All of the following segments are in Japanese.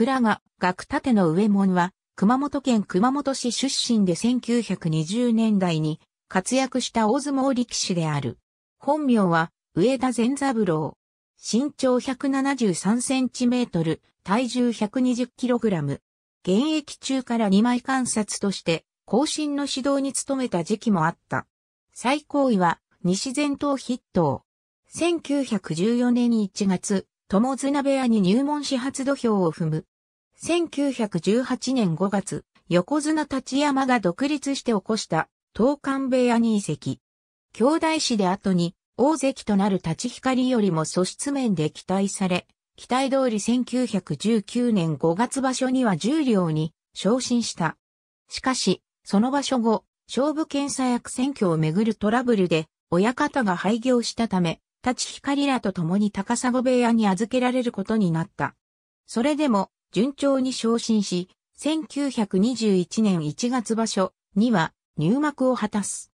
倉賀学立の上門は、熊本県熊本市出身で1920年代に活躍した大相撲力士である。本名は、上田善三郎。身長173センチメートル、体重120キログラム。現役中から2枚観察として、後進の指導に努めた時期もあった。最高位は、西前頭筆頭。1914年1月、友綱部屋に入門し初土俵を踏む。1918年5月、横綱立山が独立して起こした、東館部屋に移籍。兄弟子で後に、大関となる立光よりも素質面で期待され、期待通り1919年5月場所には十両に昇進した。しかし、その場所後、勝負検査役選挙をめぐるトラブルで、親方が廃業したため、立ち光らと共に高砂部屋に預けられることになった。それでも、順調に昇進し、1921年1月場所には入幕を果たす。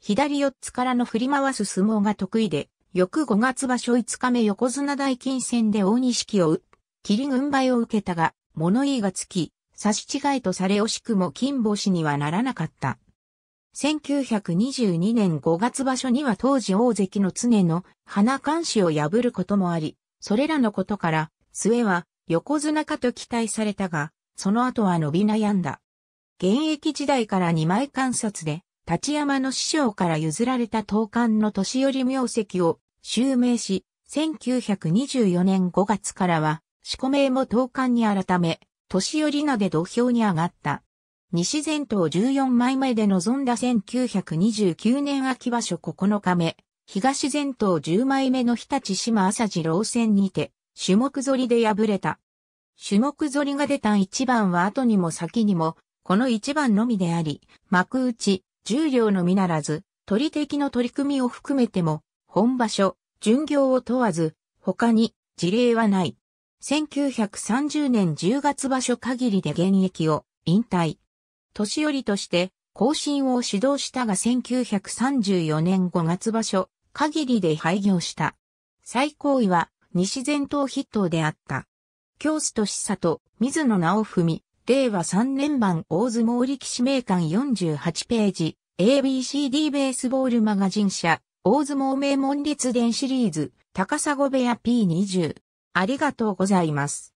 左四つからの振り回す相撲が得意で、翌5月場所5日目横綱大金戦で大錦を打、霧軍配を受けたが、物言いがつき、差し違えとされ惜しくも金星にはならなかった。1922年5月場所には当時大関の常の花冠視を破ることもあり、それらのことから、末は横綱かと期待されたが、その後は伸び悩んだ。現役時代から二枚観察で、立山の師匠から譲られた東館の年寄り名跡を襲名し、1924年5月からは、四個名も東館に改め、年寄り名で土俵に上がった。西前頭14枚目で臨んだ1929年秋場所9日目、東前頭10枚目の日立島朝次郎戦にて、種目反りで敗れた。種目反りが出た一番は後にも先にも、この一番のみであり、幕内、重量のみならず、取り敵の取り組みを含めても、本場所、巡業を問わず、他に事例はない。1930年10月場所限りで現役を引退。年寄りとして、後進を指導したが1934年5月場所、限りで廃業した。最高位は、西前頭筆頭であった。京都市里、水野直文、令和3年版大相撲力士名鑑48ページ、ABCD ベースボールマガジン社、大相撲名門列伝シリーズ、高砂部屋 P20。ありがとうございます。